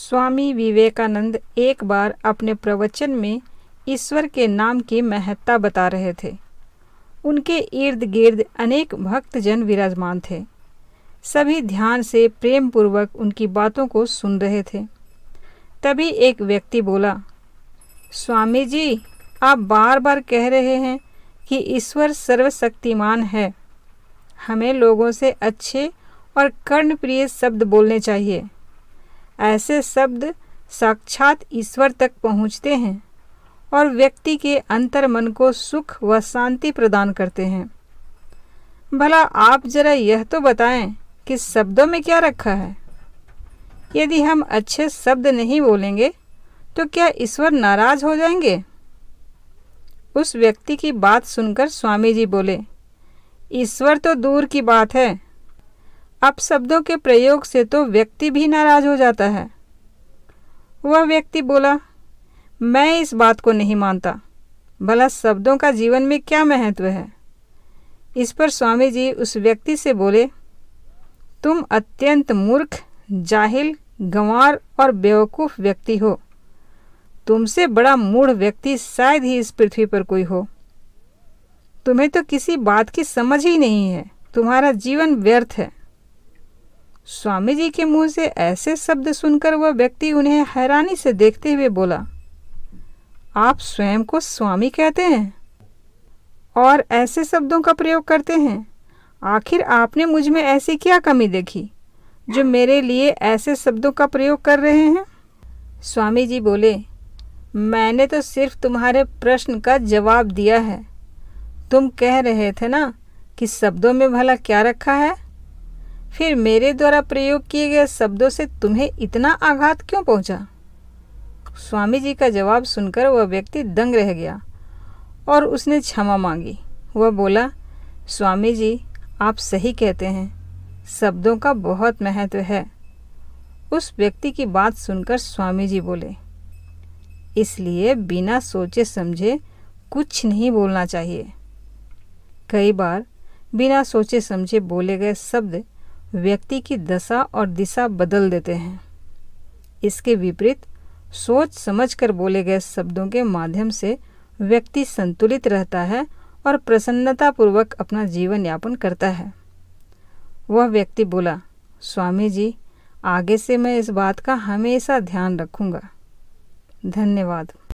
स्वामी विवेकानंद एक बार अपने प्रवचन में ईश्वर के नाम की महत्ता बता रहे थे उनके इर्द गिर्द अनेक भक्तजन विराजमान थे सभी ध्यान से प्रेम पूर्वक उनकी बातों को सुन रहे थे तभी एक व्यक्ति बोला स्वामी जी आप बार बार कह रहे हैं कि ईश्वर सर्वशक्तिमान है हमें लोगों से अच्छे और कर्णप्रिय शब्द बोलने चाहिए ऐसे शब्द साक्षात ईश्वर तक पहुँचते हैं और व्यक्ति के अंतर मन को सुख व शांति प्रदान करते हैं भला आप जरा यह तो बताएं कि शब्दों में क्या रखा है यदि हम अच्छे शब्द नहीं बोलेंगे तो क्या ईश्वर नाराज हो जाएंगे उस व्यक्ति की बात सुनकर स्वामी जी बोले ईश्वर तो दूर की बात है अपशब्दों के प्रयोग से तो व्यक्ति भी नाराज हो जाता है वह व्यक्ति बोला मैं इस बात को नहीं मानता भला शब्दों का जीवन में क्या महत्व है इस पर स्वामी जी उस व्यक्ति से बोले तुम अत्यंत मूर्ख जाहिल गंवार और बेवकूफ़ व्यक्ति हो तुमसे बड़ा मूढ़ व्यक्ति शायद ही इस पृथ्वी पर कोई हो तुम्हें तो किसी बात की समझ ही नहीं है तुम्हारा जीवन व्यर्थ है स्वामी जी के मुंह से ऐसे शब्द सुनकर वह व्यक्ति उन्हें हैरानी से देखते हुए बोला आप स्वयं को स्वामी कहते हैं और ऐसे शब्दों का प्रयोग करते हैं आखिर आपने मुझ में ऐसी क्या कमी देखी जो मेरे लिए ऐसे शब्दों का प्रयोग कर रहे हैं स्वामी जी बोले मैंने तो सिर्फ तुम्हारे प्रश्न का जवाब दिया है तुम कह रहे थे ना कि शब्दों में भला क्या रखा है फिर मेरे द्वारा प्रयोग किए गए शब्दों से तुम्हें इतना आघात क्यों पहुंचा? स्वामी जी का जवाब सुनकर वह व्यक्ति दंग रह गया और उसने क्षमा मांगी वह बोला स्वामी जी आप सही कहते हैं शब्दों का बहुत महत्व है उस व्यक्ति की बात सुनकर स्वामी जी बोले इसलिए बिना सोचे समझे कुछ नहीं बोलना चाहिए कई बार बिना सोचे समझे बोले गए शब्द व्यक्ति की दशा और दिशा बदल देते हैं इसके विपरीत सोच समझकर बोले गए शब्दों के माध्यम से व्यक्ति संतुलित रहता है और प्रसन्नतापूर्वक अपना जीवन यापन करता है वह व्यक्ति बोला स्वामी जी आगे से मैं इस बात का हमेशा ध्यान रखूंगा धन्यवाद